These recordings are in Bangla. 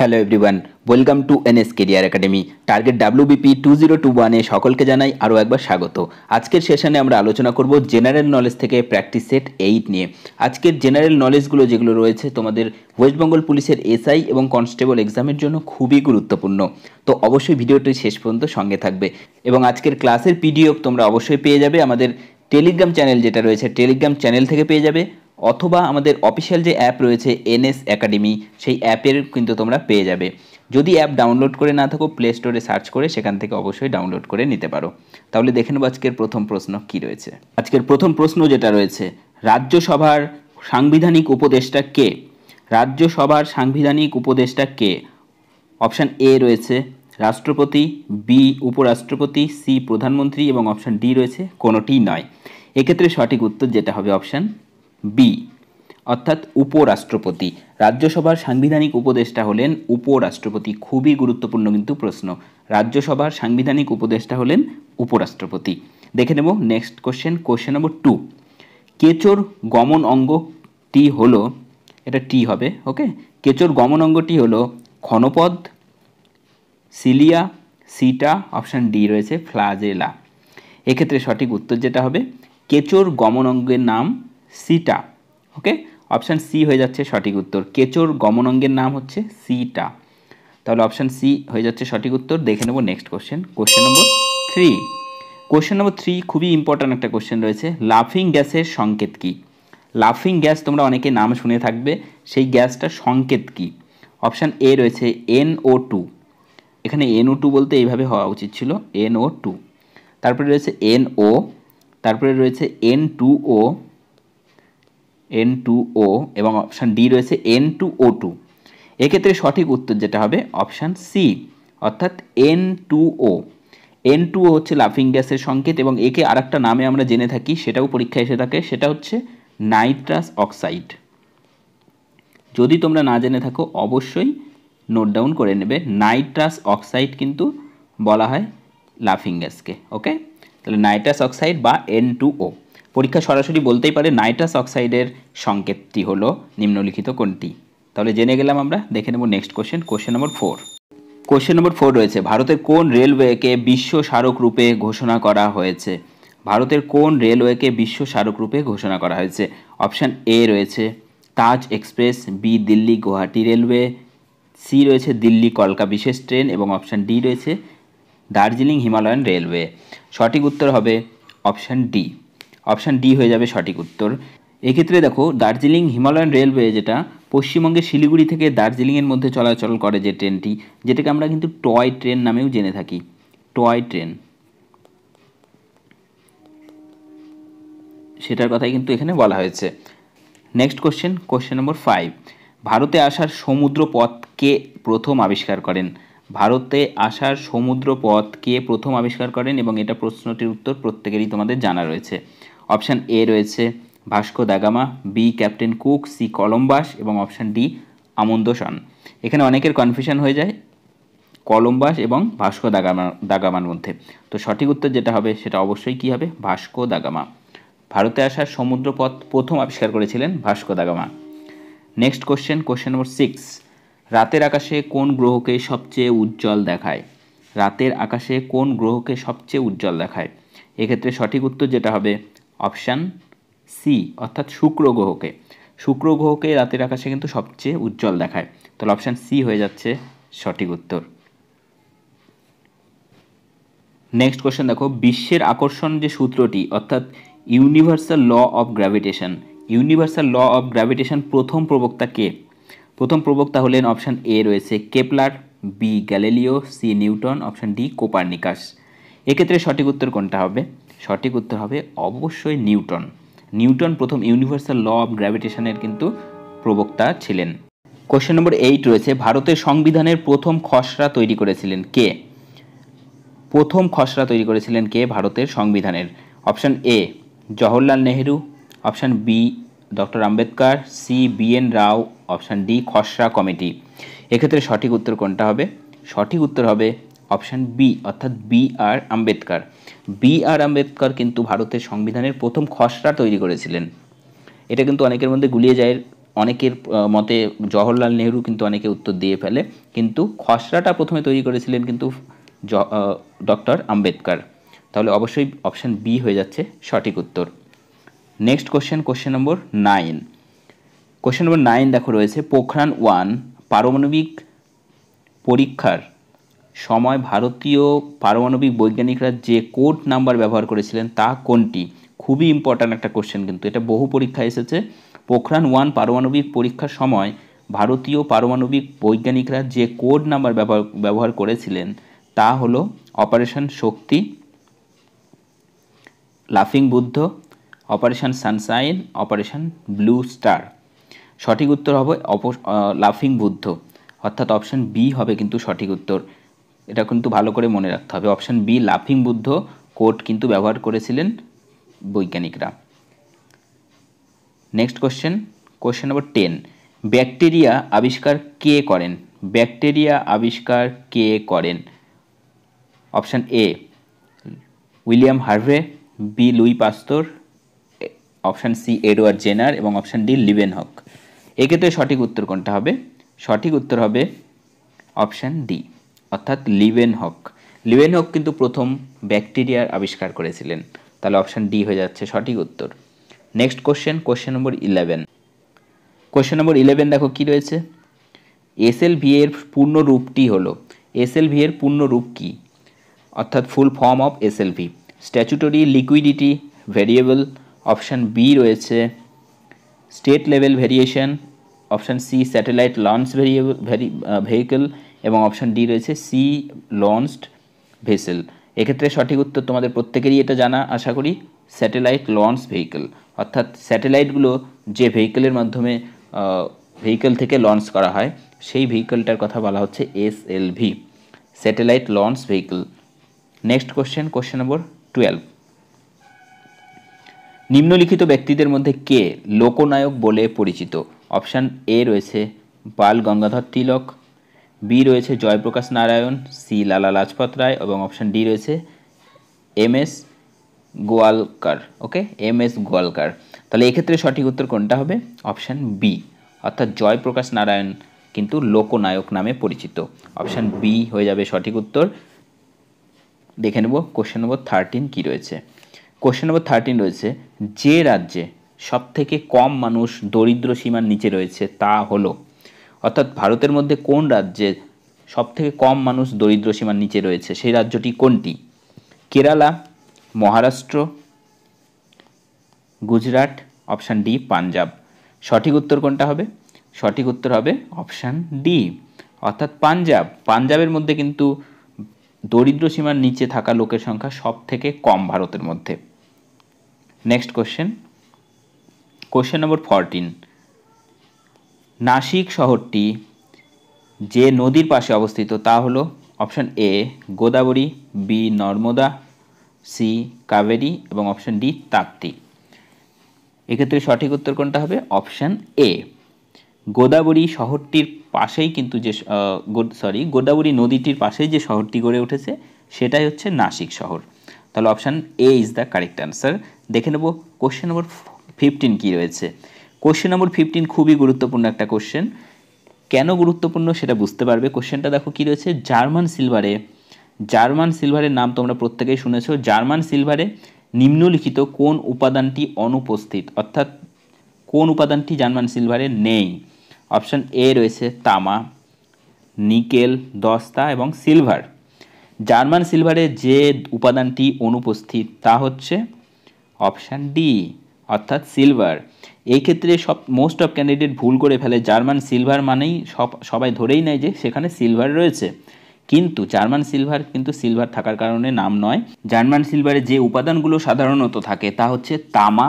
hello everyone welcome to NS career academy target WBP two zero two ওয়ানে সকলকে জানাই আরও একবার স্বাগত আজকের সেশনে আমরা আলোচনা করব জেনারেল নলেজ থেকে প্র্যাকটিস সেট এইট নিয়ে আজকের জেনারেল নলেজগুলো যেগুলো রয়েছে তোমাদের ওয়েস্টবেঙ্গল পুলিশের এসআই এবং কনস্টেবল এক্সামের জন্য খুবই গুরুত্বপূর্ণ তো অবশ্যই ভিডিওটি শেষ পর্যন্ত সঙ্গে থাকবে এবং আজকের ক্লাসের পিডিএফ তোমরা অবশ্যই পেয়ে যাবে আমাদের টেলিগ্রাম চ্যানেল যেটা রয়েছে টেলিগ্রাম চ্যানেল থেকে পেয়ে যাবে অথবা আমাদের অফিসিয়াল যে অ্যাপ রয়েছে এনএস একাডেমি সেই অ্যাপের কিন্তু তোমরা পেয়ে যাবে যদি অ্যাপ ডাউনলোড করে না থাকো প্লে স্টোরে সার্চ করে সেখান থেকে অবশ্যই ডাউনলোড করে নিতে পারো তাহলে দেখে নেবো আজকের প্রথম প্রশ্ন কি রয়েছে আজকের প্রথম প্রশ্ন যেটা রয়েছে রাজ্যসভার সাংবিধানিক উপদেষ্টা কে রাজ্যসভার সাংবিধানিক উপদেষ্টা কে অপশান এ রয়েছে রাষ্ট্রপতি বি উপরাষ্ট্রপতি সি প্রধানমন্ত্রী এবং অপশান ডি রয়েছে কোনোটি নয় এক্ষেত্রে সঠিক উত্তর যেটা হবে অপশান বি অর্থাৎ উপরাষ্ট্রপতি রাজ্যসভার সাংবিধানিক উপদেষ্টা হলেন উপরাষ্ট্রপতি খুবই গুরুত্বপূর্ণ কিন্তু প্রশ্ন রাজ্যসভার সাংবিধানিক উপদেষ্টা হলেন উপরাষ্ট্রপতি দেখে নেব next question question number two কেচোর গমন অঙ্গটি হল এটা টি হবে ওকে কেচোর গমন অঙ্গটি হল ক্ষণপদ সিলিয়া সিটা অপশান ডি রয়েছে ফ্লাজেলা এক্ষেত্রে সঠিক উত্তর যেটা হবে কেচোর গমন অঙ্গের নাম সিটা ওকে অপশান সি হয়ে যাচ্ছে সঠিক উত্তর কেচোর গমনাঙ্গের নাম হচ্ছে সিটা তাহলে অপশান সি হয়ে যাচ্ছে সঠিক উত্তর দেখে নেব next question question number three question number three খুবই ইম্পর্ট্যান্ট একটা কোশ্চেন রয়েছে লাফিং গ্যাসের সংকেত কি লাফিং গ্যাস তোমরা অনেকে নাম শুনে থাকবে সেই গ্যাসটা সংকেত কি অপশান এ রয়েছে এনও টু এখানে এনও টু বলতে এইভাবে হওয়া উচিত ছিল এনও টু তারপরে রয়েছে এনও তারপরে রয়েছে N two O N two O এবং অপশান ডি রয়েছে এন টু ও টু এক্ষেত্রে সঠিক উত্তর যেটা হবে অপশান সি অর্থাৎ N two O N two O হচ্ছে লাফিং গ্যাসের সংকেত এবং একে আরেকটা নামে আমরা জেনে থাকি সেটাও পরীক্ষায় এসে থাকে সেটা হচ্ছে নাইট্রাস অক্সাইড যদি তোমরা না জেনে থাকো অবশ্যই নোট ডাউন করে নেবে নাইট্রাস অক্সাইড কিন্তু বলা হয় লাফিং গ্যাসকে ওকে তাহলে নাইট্রাস অক্সাইড বা এন টু ও পরীক্ষা সরাসরি বলতেই পারে নাইট্রাস অক্সাইডের সংকেতটি হলো নিম্নলিখিত কোনটি তাহলে জেনে গেলাম আমরা দেখে নেব next question question number four question number four রয়েছে ভারতের কোন রেলওয়েকে বিশ্ব স্মারক রূপে ঘোষণা করা হয়েছে ভারতের কোন রেলওয়েকে বিশ্ব স্মারক রূপে ঘোষণা করা হয়েছে অপশান এ রয়েছে Taj express B Delhi Guwahati railway C রয়েছে দিল্লি কলকা বিশেষ ট্রেন এবং অপশান ডি রয়েছে দার্জিলিং হিমালয়ান রেলওয়ে সঠিক উত্তর হবে অপশান ডি অপশান ডি হয়ে যাবে সঠিক উত্তর এক্ষেত্রে দেখো দার্জিলিং হিমালয়ান রেলওয়ে যেটা পশ্চিমবঙ্গের শিলিগুড়ি থেকে দার্জিলিংয়ের মধ্যে চলাচল করে যে ট্রেনটি যেটাকে আমরা কিন্তু টয় ট্রেন নামেও জেনে থাকি টয় ট্রেন সেটার কথাই কিন্তু এখানে বলা হয়েছে next question question number five ভারতে আসার সমুদ্র কে প্রথম আবিষ্কার করেন ভারতে আসার সমুদ্র কে প্রথম আবিষ্কার করেন এবং এটা প্রশ্নটির উত্তর প্রত্যেকেরই তোমাদের জানা রয়েছে অপশান এ রয়েছে Vasco da Gama B captain Cook C Columbus এবং অপশান ডি আমন্দোসান এখানে অনেকের কনফিউশন হয়ে যায় কলম্বাস এবং ভাস্কো দাগামা দাগামার মধ্যে তো সঠিক উত্তর যেটা হবে সেটা অবশ্যই কী হবে ভাস্কো দাগামা ভারতে আসার সমুদ্রপথ প্রথম আবিষ্কার করেছিলেন Vasco da Gama next question question number six রাতের আকাশে কোন গ্রহকে সবচেয়ে উজ্জ্বল দেখায় রাতের আকাশে কোন গ্রহকে সবচেয়ে উজ্জ্বল দেখায় এক্ষেত্রে সঠিক উত্তর যেটা হবে অপশান সি অর্থাৎ শুক্র গ্রহকে শুক্র গ্রহকে রাতের আকাশে কিন্তু সবচেয়ে উজ্জ্বল দেখায় তাহলে অপশান সি হয়ে যাচ্ছে সঠিক উত্তর নেক্সট কোশ্চেন দেখো বিশ্বের আকর্ষণ যে সূত্রটি অর্থাৎ universal law of gravitation universal law of gravitation প্রথম প্রবক্তা কে প্রথম প্রবক্তা হলেন অপশান এ রয়েছে Kepler B Galileo C Newton option D Copernicus এক্ষেত্রে সঠিক উত্তর কোনটা হবে সঠিক উত্তর হবে অবশ্যই নিউটন নিউটন প্রথম ইউনিভার্সাল ল অব গ্র্যাভিটেশনের কিন্তু প্রবক্তা ছিলেন কোয়েশ্চেন নম্বর এইট রয়েছে ভারতের সংবিধানের প্রথম খসড়া তৈরি করেছিলেন কে প্রথম খসড়া তৈরি করেছিলেন কে ভারতের সংবিধানের option A Jawaharlal Nehru option B doctor Ambedkar C B N Rao option D খসড়া কমিটি এক্ষেত্রে সঠিক উত্তর কোনটা হবে সঠিক উত্তর হবে অপশান বি অর্থাৎ B R Ambedkar B R Ambedkar কিন্তু ভারতের সংবিধানের প্রথম খসড়া তৈরি করেছিলেন এটা কিন্তু অনেকের মধ্যে গুলিয়ে যায় অনেকের মতে জওহরলাল নেহরু কিন্তু অনেকে উত্তর দিয়ে ফেলে কিন্তু খসড়াটা প্রথমে তৈরি করেছিলেন কিন্তু ডক্টর আম্বেদকর তাহলে অবশ্যই অপশান বি হয়ে যাচ্ছে সঠিক উত্তর next question question number nine question number nine দেখো রয়েছে পোখরান ওয়ান পারমাণবিক পরীক্ষার সময় ভারতীয় পারমাণবিক বৈজ্ঞানিকরা যে কোড নাম্বার ব্যবহার করেছিলেন তা কোনটি খুবই ইম্পর্ট্যান্ট একটা কোশ্চেন কিন্তু এটা বহু পরীক্ষা এসেছে পোখরান ওয়ান পারমাণবিক পরীক্ষার সময় ভারতীয় পারমাণবিক বৈজ্ঞানিকরা যে কোড নাম্বার ব্যবহার ব্যবহার করেছিলেন তা হলো অপারেশন শক্তি লাফিং Buddha operation sunshine operation blue star সঠিক উত্তর হবে অপ লাফিং বুদ্ধ অর্থাৎ অপশন বি হবে কিন্তু সঠিক উত্তর এটা কিন্তু ভালো করে মনে রাখতে হবে অপশান বি লাফিং বুদ্ধ কোট কিন্তু ব্যবহার করেছিলেন বৈজ্ঞানিকরা next question question number ten bacteria আবিষ্কার কে করেন ব্যাকটেরিয়া আবিষ্কার কে করেন option A William Harvey B Louis Pasteur option C Edward Jenner এবং অপশান ডি লিভেন হক এক্ষেত্রে সঠিক উত্তর কোনটা হবে সঠিক উত্তর হবে অপশান ডি অর্থাৎ লিভেন হক লিভেন হক কিন্তু প্রথম ব্যাকটেরিয়ার আবিষ্কার করেছিলেন তাহলে অপশান ডি হয়ে যাচ্ছে সঠিক উত্তর next question question number eleven question number eleven দেখো কি রয়েছে এস এল ভি এর পূর্ণ রূপটি হলো ভি এর পূর্ণ রূপ কী অর্থাৎ full form of S SLV statutory liquidity variable option B রয়েছে state level variation option C satellite launch variable vehicle এবং অপশান ডি রয়েছে সি লঞ্চড ভেসেল এক্ষেত্রে সঠিক উত্তর তোমাদের প্রত্যেকেরই এটা জানা আশা করি স্যাটেলাইট লঞ্চ ভেহিকেল অর্থাৎ স্যাটেলাইটগুলো যে ভেহিকেলের মাধ্যমে ভেহিকেল থেকে লঞ্চ করা হয় সেই ভেহিকেলটার কথা বলা হচ্ছে S L V satellite launch vehicle next question question number twelve নিম্নলিখিত ব্যক্তিদের মধ্যে কে লোকনায়ক বলে পরিচিত অপশান এ রয়েছে বাল গঙ্গাধর তিলক বি রয়েছে জয়প্রকাশ নারায়ণ সি লালা লাজপত রায় এবং অপশান ডি রয়েছে M S Golwalkar okay M S Golwalkar তাহলে এক্ষেত্রে সঠিক উত্তর কোনটা হবে অপশান বি অর্থাৎ জয়প্রকাশ নারায়ণ কিন্তু লোকনায়ক নামে পরিচিত অপশান বি হয়ে যাবে সঠিক উত্তর দেখে নেব কোশ্চেন নম্বর থার্টিন কী রয়েছে কোশ্চেন নম্বর থার্টিন রয়েছে যে রাজ্যে সবথেকে কম মানুষ দরিদ্র সীমার নিচে রয়েছে তা হলো অর্থাৎ ভারতের মধ্যে কোন রাজ্যে সবথেকে কম মানুষ দরিদ্র সীমার নিচে রয়েছে সেই রাজ্যটি কোনটি কেরালা মহারাষ্ট্র গুজরাট অপশান ডি পাঞ্জাব সঠিক উত্তর কোনটা হবে সঠিক উত্তর হবে অপশান ডি অর্থাৎ পাঞ্জাব পাঞ্জাবের মধ্যে কিন্তু দরিদ্র সীমার নিচে থাকা লোকের সংখ্যা সব থেকে কম ভারতের মধ্যে next question question number fourteen Nashik শহরটি যে নদীর পাশে অবস্থিত তা হলো option A Godavari B Narmada C Kaveri এবং অপশন ডি তাপ্তি এক্ষেত্রে সঠিক উত্তর কোনটা হবে অপশন এ গোদাবরী শহরটির পাশেই কিন্তু যে সরি গোদাবরী নদীটির পাশেই যে শহরটি গড়ে উঠেছে সেটাই হচ্ছে নাসিক শহর তাহলে option A is the correct answer দেখে নেব কোশ্চেন নম্বর ফিফটিন কী রয়েছে কোশ্চেন নম্বর ফিফটিন খুবই গুরুত্বপূর্ণ একটা কোশ্চেন কেন গুরুত্বপূর্ণ সেটা বুঝতে পারবে কোশ্চেনটা দেখো কী রয়েছে জার্মান সিলভারে জার্মান সিলভারের নাম তোমরা প্রত্যেকেই শুনেছ জার্মান সিলভারে নিম্নলিখিত কোন উপাদানটি অনুপস্থিত অর্থাৎ কোন উপাদানটি জার্মান সিলভারে নেই অপশান এ রয়েছে তামা নিকেল দস্তা এবং সিলভার জার্মান সিলভারে যে উপাদানটি অনুপস্থিত তা হচ্ছে অপশান ডি অর্থাৎ সিলভার এই ক্ষেত্রে সব মোস্ট অফ ক্যান্ডিডেট ভুল করে ফেলে জার্মান সিলভার মানেই সব সবাই ধরেই নেয় যে সেখানে সিলভার রয়েছে কিন্তু জার্মান সিলভার কিন্তু সিলভার থাকার কারণে নাম নয় জার্মান সিলভারে যে উপাদানগুলো সাধারণত থাকে তা হচ্ছে তামা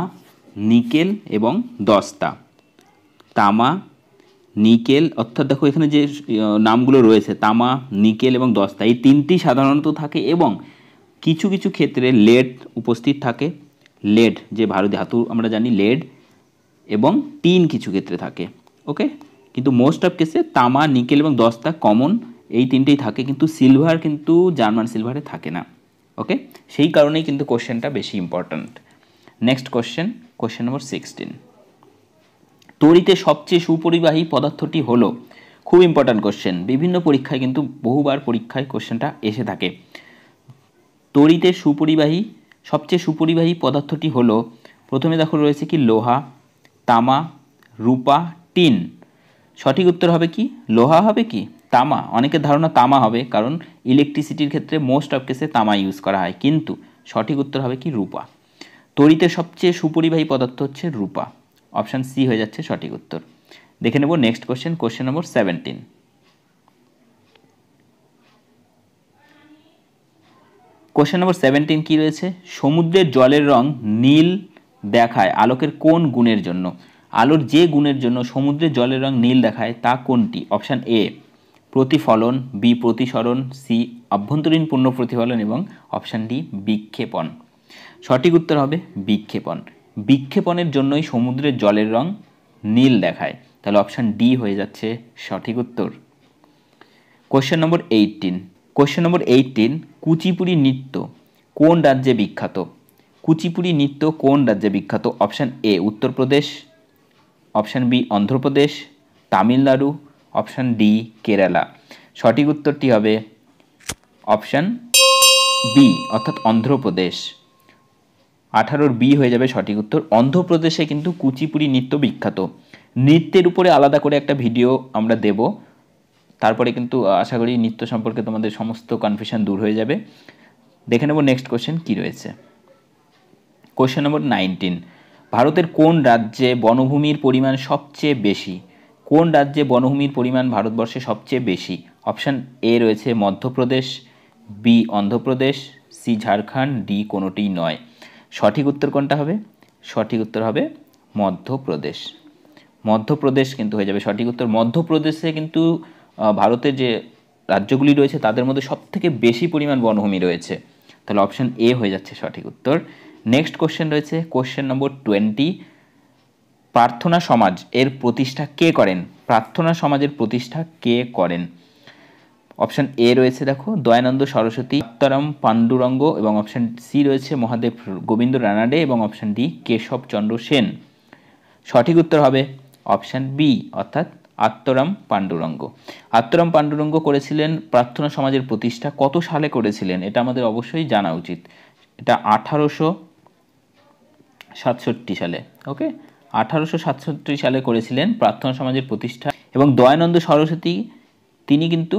নিকেল এবং দস্তা তামা নিকেল অর্থাৎ দেখো এখানে যে নামগুলো রয়েছে তামা নিকেল এবং দস্তা এই তিনটি সাধারণত থাকে এবং কিছু কিছু ক্ষেত্রে লেট উপস্থিত থাকে লেড যে ভারী ধাতু আমরা জানি লেড এবং টিন কিছু ক্ষেত্রে থাকে ওকে কিন্তু মোস্ট অফ কেসে তামা নিকেল এবং দস্তা কমন এই তিনটেই থাকে কিন্তু সিলভার কিন্তু জার্মান সিলভারে থাকে না ওকে সেই কারণেই কিন্তু কোশ্চেনটা বেশি important next question question number sixteen তরিতে সবচেয়ে সুপরিবাহী পদার্থটি হলো খুব ইম্পর্ট্যান্ট কোশ্চেন বিভিন্ন পরীক্ষায় কিন্তু বহুবার পরীক্ষায় কোশ্চেনটা এসে থাকে তরিতে সুপরিবাহী সবচেয়ে সুপরিবাহী পদার্থটি হলো প্রথমে দেখো রয়েছে কি লোহা তামা রূপা টিন সঠিক উত্তর হবে কি লোহা হবে কি তামা অনেকের ধারণা তামা হবে কারণ ইলেকট্রিসিটির ক্ষেত্রে মোস্ট অফ কেসে তামা ইউজ করা হয় কিন্তু সঠিক উত্তর হবে কি রূপা তড়িতে সবচেয়ে সুপরিবাহী পদার্থ হচ্ছে রূপা অপশান সি হয়ে যাচ্ছে সঠিক উত্তর দেখে নেব next question question number seventeen question number seventeen কী রয়েছে সমুদ্রের জলের রং নীল দেখায় আলোকের কোন গুণের জন্য আলোর যে গুণের জন্য সমুদ্রের জলের রং নীল দেখায় তা কোনটি অপশান এ প্রতিফলন বি প্রতিসরণ সি অভ্যন্তরীণ পূর্ণ প্রতিফলন এবং অপশান ডি বিক্ষেপণ সঠিক উত্তর হবে বিক্ষেপণ বিক্ষেপণের জন্যই সমুদ্রের জলের রং নীল দেখায় তাহলে অপশান ডি হয়ে যাচ্ছে সঠিক উত্তর question number eighteen question number eighteen Kuchipudi নৃত্য কোন রাজ্যে বিখ্যাত কুচিপুড়ি নৃত্য কোন রাজ্যে বিখ্যাত option A Uttar Pradesh option B Andhra Pradesh Tamil Nadu option D Kerala সঠিক উত্তরটি হবে অপশান বি অর্থাৎ অন্ধ্রপ্রদেশ আঠারোর বি হয়ে যাবে সঠিক উত্তর অন্ধ্রপ্রদেশে কিন্তু কুচিপুড়ি নৃত্য বিখ্যাত নৃত্যের উপরে আলাদা করে একটা ভিডিও আমরা দেব তারপরে কিন্তু আশা করি নৃত্য সম্পর্কে তোমাদের সমস্ত কনফিউশন দূর হয়ে যাবে দেখে নেব নেক্সট কোশ্চেন কী রয়েছে কোশ্চেন নম্বর নাইনটিন ভারতের কোন রাজ্যে বনভূমির পরিমাণ সবচেয়ে বেশি কোন রাজ্যে বনভূমির পরিমাণ ভারতবর্ষে সবচেয়ে বেশি অপশান এ রয়েছে Madhya Pradesh B Andhra Pradesh C Jharkhand D কোনোটি নয় সঠিক উত্তর কোনটা হবে সঠিক উত্তর হবে মধ্যপ্রদেশ মধ্যপ্রদেশ কিন্তু হয়ে যাবে সঠিক উত্তর মধ্যপ্রদেশে কিন্তু ভারতের যে রাজ্যগুলি রয়েছে তাদের মধ্যে সব থেকে বেশি পরিমাণ বনভূমি রয়েছে তাহলে অপশন এ হয়ে যাচ্ছে সঠিক উত্তর নেক্সট কোশ্চেন রয়েছে question number twenty Prarthana Samaj এর প্রতিষ্ঠা কে করেন প্রার্থনা সমাজের প্রতিষ্ঠা কে করেন অপশান এ রয়েছে দেখো দয়ানন্দ সরস্বতী আত্মারাম পাণ্ডুরঙ্গ এবং অপশান সি রয়েছে মহাদেব গোবিন্দ রানাডে এবং অপশান ডি কেশবচন্দ্র সেন সঠিক উত্তর হবে অপশান বি অর্থাৎ আত্মরাম পাণ্ডুরঙ্গ আত্মরাম পাণ্ডুরঙ্গ করেছিলেন প্রার্থনা সমাজের প্রতিষ্ঠা কত সালে করেছিলেন এটা আমাদের অবশ্যই জানা উচিত এটা আঠারোশো সাতষট্টি সালে ওকে আঠারোশো সাতষট্টি সালে করেছিলেন প্রার্থনা সমাজের প্রতিষ্ঠা এবং দয়ানন্দ সরস্বতী তিনি কিন্তু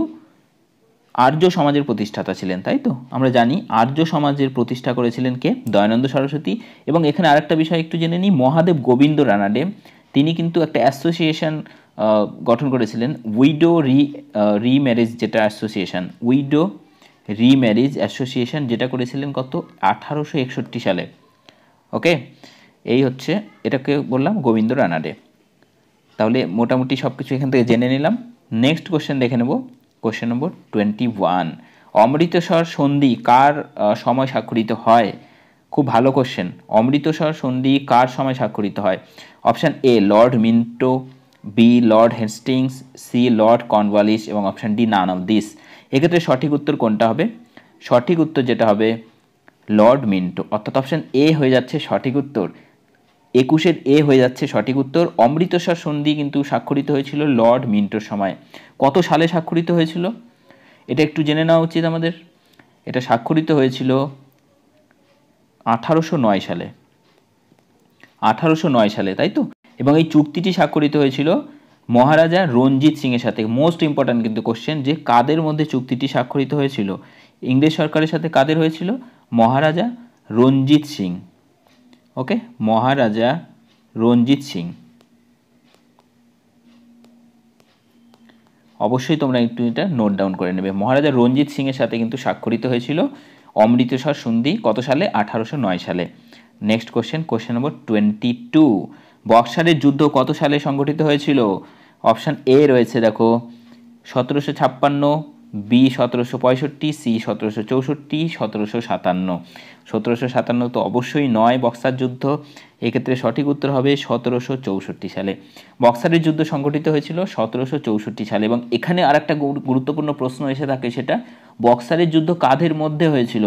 আর্য সমাজের প্রতিষ্ঠাতা ছিলেন তাই তো আমরা জানি আর্য সমাজের প্রতিষ্ঠা করেছিলেন কে দয়ানন্দ সরস্বতী এবং এখানে আরেকটা বিষয় একটু জেনে নিই মহাদেব গোবিন্দ রানাডে তিনি কিন্তু একটা অ্যাসোসিয়েশন গঠন করেছিলেন উইডো রি রিম্যারেজ যেটা অ্যাসোসিয়েশন উইডো রিম্যারেজ অ্যাসোসিয়েশন যেটা করেছিলেন কত আঠারোশো একষট্টি সালে ওকে এই হচ্ছে এটাকে বললাম গোবিন্দ রানাডে তাহলে মোটামুটি সব কিছু এখান থেকে জেনে নিলাম নেক্সট কোশ্চেন দেখে নেব question number twenty one Amritsar সন্ধি কার সময় স্বাক্ষরিত হয় খুব ভালো কোশ্চেন অমৃতসর সন্ধি কার সময় স্বাক্ষরিত হয় option A lord Minto B lord Hastings C lord Cornwallis এবং option D none of this এক্ষেত্রে সঠিক উত্তর কোনটা হবে সঠিক উত্তর যেটা হবে লর্ড মিন্টো অর্থাৎ অপশান এ হয়ে যাচ্ছে সঠিক উত্তর একুশের এ হয়ে যাচ্ছে সঠিক উত্তর অমৃতসর সন্ধি কিন্তু স্বাক্ষরিত হয়েছিল লর্ড মিন্টোর সময় কত সালে স্বাক্ষরিত হয়েছিল এটা একটু জেনে নেওয়া উচিত আমাদের এটা স্বাক্ষরিত হয়েছিল আঠারোশো নয় সালে আঠারোশো নয় সালে তাই তো এবং এই চুক্তিটি স্বাক্ষরিত হয়েছিল মহারাজা রঞ্জিত সিংয়ের সাথে মোস্ট ইম্পর্ট্যান্ট কিন্তু কোশ্চেন যে কাদের মধ্যে চুক্তিটি স্বাক্ষরিত হয়েছিল ইংরেজ সরকারের সাথে কাদের হয়েছিল মহারাজা রঞ্জিত সিং ওকে মহারাজা রঞ্জিত সিং অবশ্যই তোমরা একটু এটা নোট ডাউন করে নেবে মহারাজা রঞ্জিত সিংয়ের সাথে কিন্তু স্বাক্ষরিত হয়েছিল অমৃতসর সন্ধি কত সালে আঠারোশো নয় সালে next question question number twenty two বক্সারের যুদ্ধ কত সালে সংগঠিত হয়েছিল অপশান এ রয়েছে দেখো সতেরোশো ছাপ্পান্ন বি সতেরোশো পঁয়ষট্টি সি সতেরোশো চৌষট্টি সতেরোশো সাতান্ন সতেরোশো সাতান্ন তো অবশ্যই নয় বক্সার যুদ্ধ এক্ষেত্রে সঠিক উত্তর হবে সতেরোশো চৌষট্টি সালে বক্সারের যুদ্ধ সংঘটিত হয়েছিল সতেরোশো চৌষট্টি সালে এবং এখানে আর একটা গুরুত্বপূর্ণ প্রশ্ন এসে থাকে সেটা বক্সারের যুদ্ধ কাঁধের মধ্যে হয়েছিল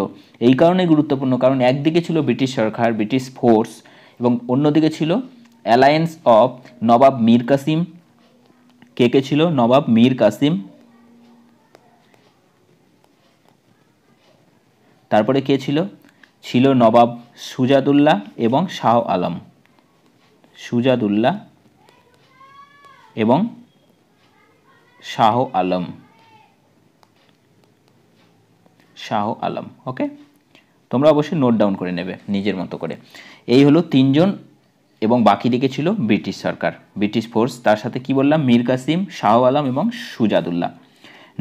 এই কারণে গুরুত্বপূর্ণ কারণ একদিকে ছিল ব্রিটিশ সরকার ব্রিটিশ ফোর্স এবং অন্যদিকে ছিল অ্যালায়েন্স অফ নবাব মীর কাসিম কে কে ছিল নবাব মীর কাসিম তারপরে কে ছিল ছিল নবাব সুজাদুল্লাহ এবং শাহ আলম সুজাদুল্লাহ এবং শাহ আলম শাহ আলম ওকে তোমরা অবশ্যই নোট ডাউন করে নেবে নিজের মতো করে এই হলো তিনজন এবং বাকি দিকে ছিল ব্রিটিশ সরকার ব্রিটিশ ফোর্স তার সাথে কি বললাম মীর কাসিম শাহ আলম এবং Shujauddaula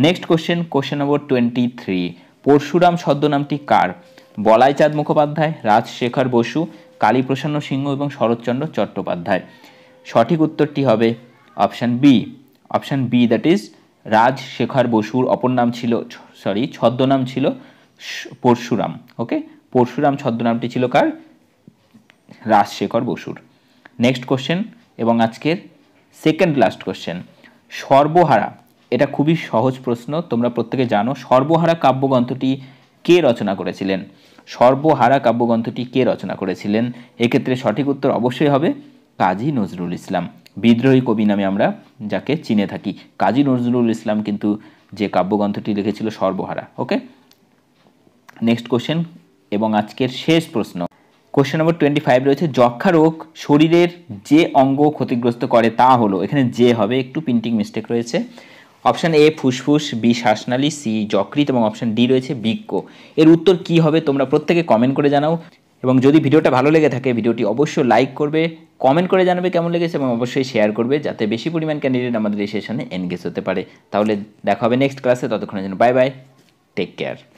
next question question number twenty three Parashuram ছদ্মনামটি কার বলাইচাঁদ মুখোপাধ্যায় রাজশেখর বসু কালীপ্রসন্ন সিংহ এবং শরৎচন্দ্র চট্টোপাধ্যায় সঠিক উত্তরটি হবে option B option B that is Rajshekhar বসুর অপর নাম ছিল সরি ছদ্মনাম ছিল পরশুরাম ওকে পরশুরাম ছদ্মনামটি ছিল কার রাজশেখর বসুর নেক্সট কোশ্চেন এবং আজকের সেকেন্ড লাস্ট কোশ্চেন সর্বহারা এটা খুবই সহজ প্রশ্ন তোমরা প্রত্যেকে জানো সর্বহারা কাব্যগ্রন্থটি কে রচনা করেছিলেন সর্বহারা কাব্যগ্রন্থটি কে রচনা করেছিলেন এক্ষেত্রে সঠিক উত্তর অবশ্যই হবে কাজী নজরুল ইসলাম বিদ্রোহী কবি নামে আমরা যাকে চিনে থাকি কাজী নজরুল ইসলাম কিন্তু যে কাব্যগ্রন্থটি লিখেছিল সর্বহারা ওকে নেক্সট কোশ্চেন এবং আজকের শেষ প্রশ্ন কোশ্চেন নম্বর টোয়েন্টি ফাইভ রয়েছে যক্ষা রোগ শরীরের যে অঙ্গ ক্ষতিগ্রস্ত করে তা হলো এখানে যে হবে একটু প্রিন্টিং মিস্টেক রয়েছে অপশান এ ফুসফুস বি শ্বাসনালি সি যকৃত এবং অপশান ডি রয়েছে বিজ্ঞ এর উত্তর কি হবে তোমরা প্রত্যেকে কমেন্ট করে জানাও এবং যদি ভিডিওটা ভালো লেগে থাকে ভিডিওটি অবশ্যই লাইক করবে কমেন্ট করে জানাবে কেমন লেগেছে এবং অবশ্যই শেয়ার করবে যাতে বেশি পরিমাণ ক্যান্ডিডেট আমাদের এই সেশনে এনগেজ হতে পারে তাহলে দেখা হবে নেক্সট ক্লাসে ততক্ষণের জন্য বাই বাই টেক কেয়ার